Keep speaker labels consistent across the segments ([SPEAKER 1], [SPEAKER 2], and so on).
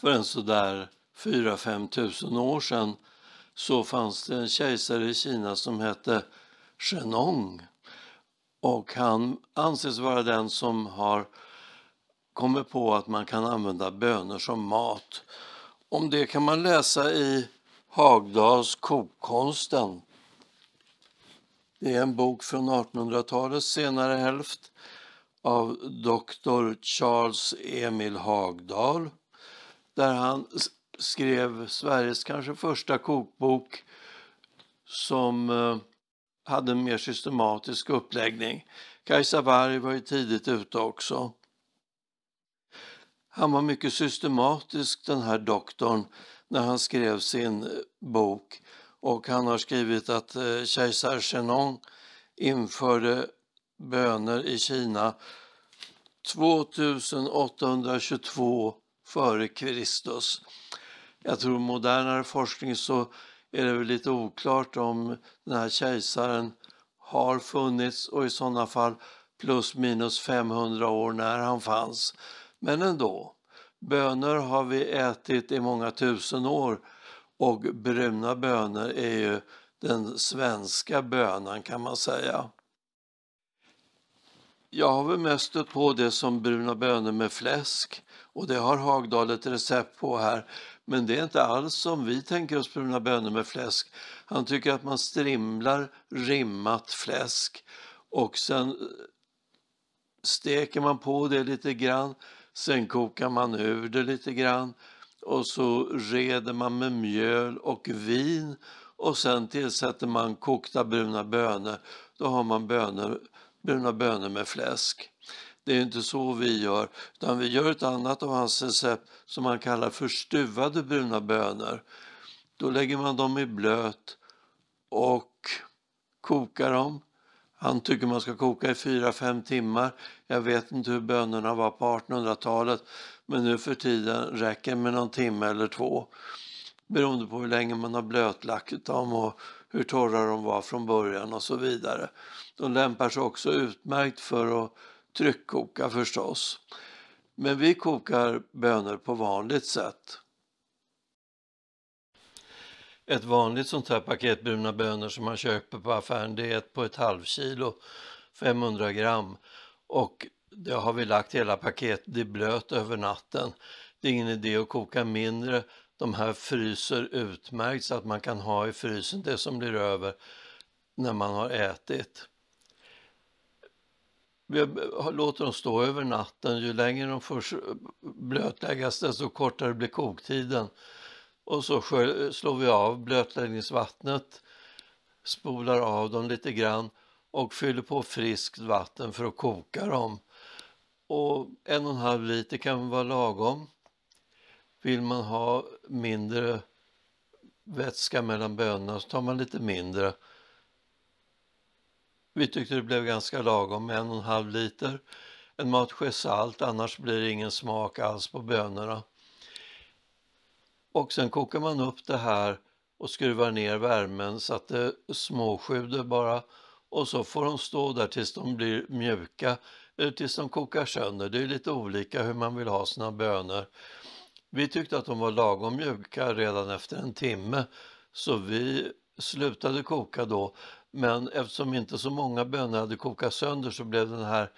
[SPEAKER 1] för en sådär 4-5 tusen år sedan så fanns det en kejsare i Kina som hette Shenong och han anses vara den som har kommit på att man kan använda bönor som mat. Om det kan man läsa i Hagdahls Kokkonsten. Det är en bok från 1800-talets senare hälft av doktor Charles Emil Hagdahl där han skrev Sveriges kanske första kokbok som eh, hade en mer systematisk uppläggning. Kajsa Warg var ju tidigt ute också. Han var mycket systematisk den här doktorn när han skrev sin eh, bok och han har skrivit att eh, kejsar Shenong införde böner i Kina 2822 före Kristus. Jag tror modernare forskning så är det väl lite oklart om den här kejsaren har funnits och i sådana fall plus minus 500 år när han fanns. Men ändå, bönor har vi ätit i många tusen år och bruna bönor är ju den svenska bönan kan man säga. Jag har väl mest stött på det som bruna bönor med fläsk och det har Hagdal ett recept på här. Men det är inte alls som vi tänker oss bruna bönor med fläsk. Han tycker att man strimlar rimmat fläsk och sen eh, steker man på det lite grann. Sen kokar man ur det lite grann och så reder man med mjöl och vin och sen tillsätter man kokta bruna bönor. Då har man bönor bruna bönor med fläsk. Det är inte så vi gör, utan vi gör ett annat av hans recept som han kallar för stuvade bruna bönor. Då lägger man dem i blöt och kokar dem. Han tycker man ska koka i 4-5 timmar. Jag vet inte hur bönorna var på 1800-talet men nu för tiden räcker med någon timme eller två beroende på hur länge man har blötlagt dem och hur torra de var från början och så vidare. De lämpar sig också utmärkt för att tryckkoka förstås. Men vi kokar bönor på vanligt sätt. Ett vanligt sånt här paket bruna bönor som man köper på affären det är ett på ett halvkilo, 500 gram. Och det har vi lagt hela paketet i blöt över natten. Det är ingen idé att koka mindre de här fryser utmärkt så att man kan ha i frysen det som blir över när man har ätit. Vi låter dem stå över natten. Ju längre de får blötläggas desto kortare blir koktiden. Och så slår vi av blötläggningsvattnet, spolar av dem lite grann och fyller på friskt vatten för att koka dem. Och en och en halv liter kan vara lagom. Vill man ha mindre vätska mellan bönorna så tar man lite mindre. Vi tyckte det blev ganska lagom, en och en halv liter. En matsked salt, annars blir det ingen smak alls på bönorna. Och sen kokar man upp det här och skruvar ner värmen så att det småsjuder bara och så får de stå där tills de blir mjuka eller eh, tills de kokar sönder. Det är lite olika hur man vill ha sina bönor. Vi tyckte att de var lagom mjuka redan efter en timme så vi slutade koka då men eftersom inte så många bönor hade kokat sönder så blev den här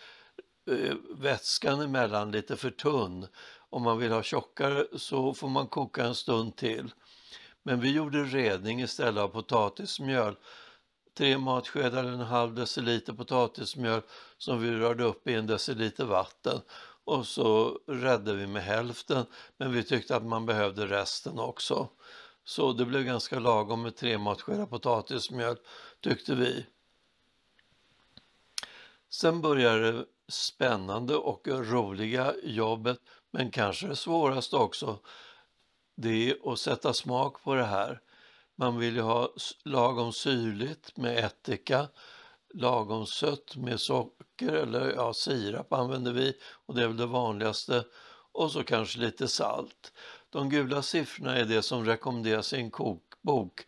[SPEAKER 1] eh, vätskan emellan lite för tunn. Om man vill ha tjockare så får man koka en stund till. Men vi gjorde redning istället av potatismjöl. Tre matskedar, en halv deciliter potatismjöl som vi rörde upp i en deciliter vatten och så räddade vi med hälften men vi tyckte att man behövde resten också. Så det blev ganska lagom med tre matskedar potatismjöl tyckte vi. Sen började det spännande och roliga jobbet men kanske det svåraste också. Det är att sätta smak på det här. Man vill ju ha lagom syrligt med ättika lagom sött med socker eller ja, sirap använder vi och det är väl det vanligaste och så kanske lite salt. De gula siffrorna är det som rekommenderas i en kokbok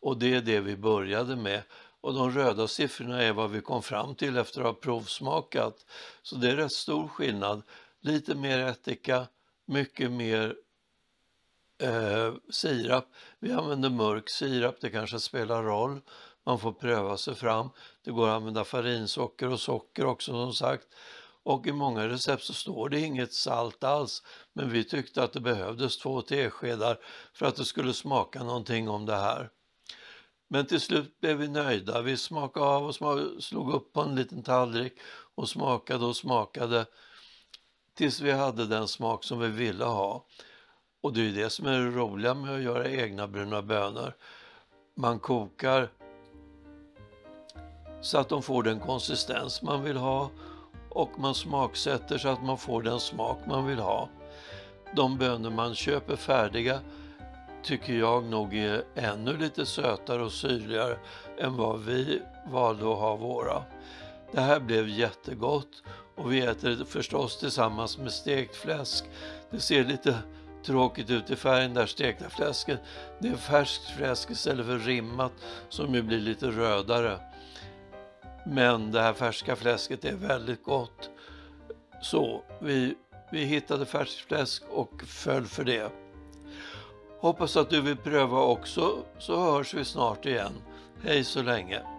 [SPEAKER 1] och det är det vi började med. Och de röda siffrorna är vad vi kom fram till efter att ha provsmakat. Så det är rätt stor skillnad. Lite mer ättika, mycket mer eh, sirap. Vi använder mörk sirap, det kanske spelar roll. Man får pröva sig fram. Det går att använda farinsocker och socker också som sagt. Och i många recept så står det inget salt alls. Men vi tyckte att det behövdes två teskedar för att det skulle smaka någonting om det här. Men till slut blev vi nöjda. Vi smakade av och smakade, slog upp på en liten tallrik och smakade och smakade tills vi hade den smak som vi ville ha. Och det är det som är det roliga med att göra egna bruna bönor. Man kokar så att de får den konsistens man vill ha och man smaksätter så att man får den smak man vill ha. De bönor man köper färdiga tycker jag nog är ännu lite sötare och syrligare än vad vi valde att ha våra. Det här blev jättegott och vi äter det förstås tillsammans med stekt fläsk. Det ser lite tråkigt ut i färgen där stekta fläsket. Det är färskt fläsk istället för rimmat som ju blir lite rödare. Men det här färska fläsket är väldigt gott. Så vi, vi hittade färskt fläsk och föll för det. Hoppas att du vill pröva också så hörs vi snart igen. Hej så länge!